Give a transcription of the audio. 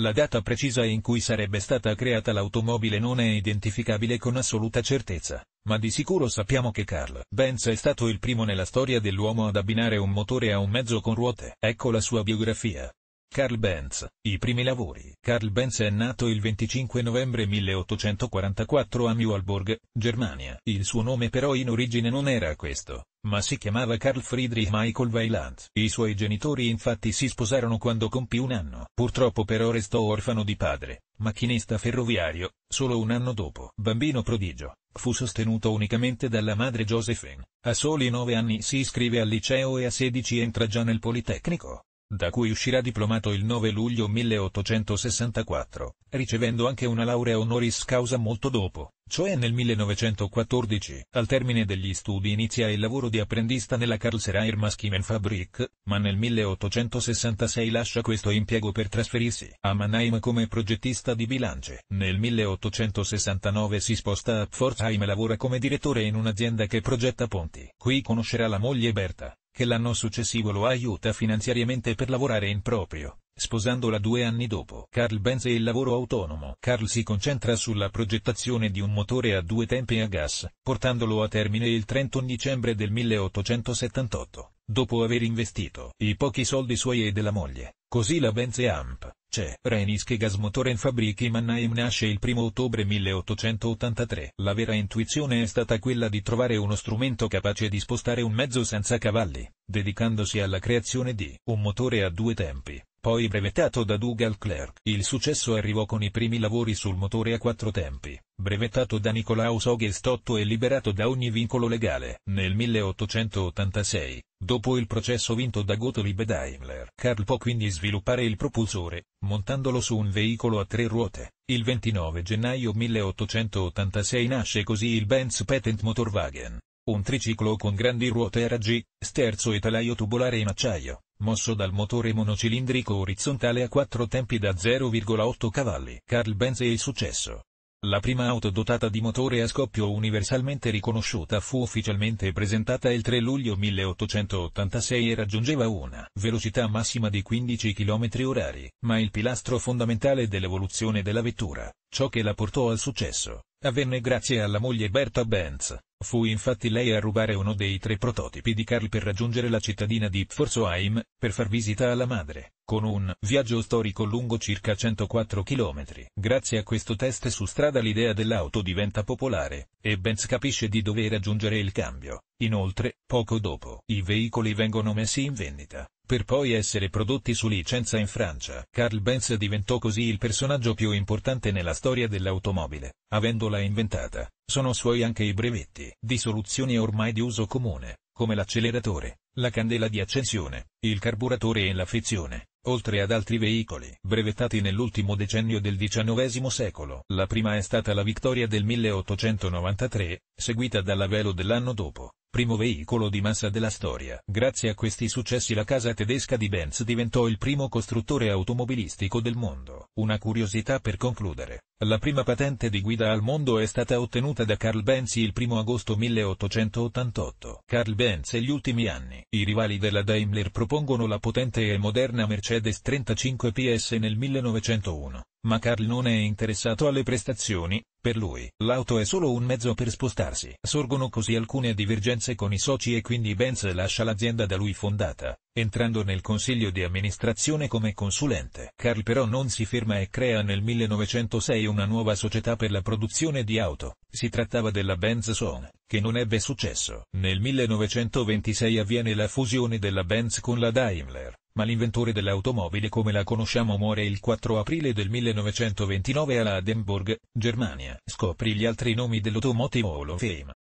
La data precisa in cui sarebbe stata creata l'automobile non è identificabile con assoluta certezza, ma di sicuro sappiamo che Carl Benz è stato il primo nella storia dell'uomo ad abbinare un motore a un mezzo con ruote. Ecco la sua biografia. Carl Benz, i primi lavori. Carl Benz è nato il 25 novembre 1844 a Mühlburg, Germania. Il suo nome però in origine non era questo, ma si chiamava Carl Friedrich Michael Weiland. I suoi genitori infatti si sposarono quando compì un anno. Purtroppo però restò orfano di padre, macchinista ferroviario, solo un anno dopo. Bambino prodigio, fu sostenuto unicamente dalla madre Josephine. A soli nove anni si iscrive al liceo e a sedici entra già nel Politecnico da cui uscirà diplomato il 9 luglio 1864, ricevendo anche una laurea honoris causa molto dopo, cioè nel 1914. Al termine degli studi inizia il lavoro di apprendista nella Karlserair Maschinenfabrik, ma nel 1866 lascia questo impiego per trasferirsi a Mannheim come progettista di bilance. Nel 1869 si sposta a Pforzheim e lavora come direttore in un'azienda che progetta ponti. Qui conoscerà la moglie Berta, che l'anno successivo lo aiuta finanziariamente per lavorare in proprio. Sposandola due anni dopo Carl Benz e il lavoro autonomo, Carl si concentra sulla progettazione di un motore a due tempi a gas, portandolo a termine il 31 dicembre del 1878, dopo aver investito i pochi soldi suoi e della moglie. Così la Benz e Amp, c'è, Reniske Gasmotoren Fabriki Mannheim nasce il 1 ottobre 1883. La vera intuizione è stata quella di trovare uno strumento capace di spostare un mezzo senza cavalli, dedicandosi alla creazione di un motore a due tempi poi brevettato da Dougal Clerk. Il successo arrivò con i primi lavori sul motore a quattro tempi, brevettato da Nicolaus Ogelstotto e liberato da ogni vincolo legale. Nel 1886, dopo il processo vinto da Gottlieb Daimler, Karl può quindi sviluppare il propulsore, montandolo su un veicolo a tre ruote. Il 29 gennaio 1886 nasce così il Benz Patent Motorwagen, un triciclo con grandi ruote a raggi, sterzo e telaio tubolare in acciaio mosso dal motore monocilindrico orizzontale a quattro tempi da 0,8 cavalli. Carl Benz e il successo. La prima auto dotata di motore a scoppio universalmente riconosciuta fu ufficialmente presentata il 3 luglio 1886 e raggiungeva una velocità massima di 15 km orari, ma il pilastro fondamentale dell'evoluzione della vettura, ciò che la portò al successo, Avvenne grazie alla moglie Berta Benz, fu infatti lei a rubare uno dei tre prototipi di Carl per raggiungere la cittadina di Pforzheim, per far visita alla madre, con un viaggio storico lungo circa 104 km. Grazie a questo test su strada l'idea dell'auto diventa popolare, e Benz capisce di dover aggiungere il cambio. Inoltre, poco dopo, i veicoli vengono messi in vendita per poi essere prodotti su licenza in Francia. Carl Benz diventò così il personaggio più importante nella storia dell'automobile, avendola inventata. Sono suoi anche i brevetti di soluzioni ormai di uso comune, come l'acceleratore, la candela di accensione, il carburatore e la frizione, oltre ad altri veicoli brevettati nell'ultimo decennio del XIX secolo. La prima è stata la vittoria del 1893, seguita dalla Velo dell'anno dopo primo veicolo di massa della storia. Grazie a questi successi la casa tedesca di Benz diventò il primo costruttore automobilistico del mondo. Una curiosità per concludere. La prima patente di guida al mondo è stata ottenuta da Carl Benz il 1 agosto 1888. Carl Benz e gli ultimi anni. I rivali della Daimler propongono la potente e moderna Mercedes 35 PS nel 1901 ma Carl non è interessato alle prestazioni, per lui l'auto è solo un mezzo per spostarsi. Sorgono così alcune divergenze con i soci e quindi Benz lascia l'azienda da lui fondata, entrando nel consiglio di amministrazione come consulente. Carl però non si ferma e crea nel 1906 una nuova società per la produzione di auto, si trattava della Benz Son, che non ebbe successo. Nel 1926 avviene la fusione della Benz con la Daimler ma l'inventore dell'automobile come la conosciamo muore il 4 aprile del 1929 alla Edinburgh, Germania. Scopri gli altri nomi dell'Automotive Hall of Fame.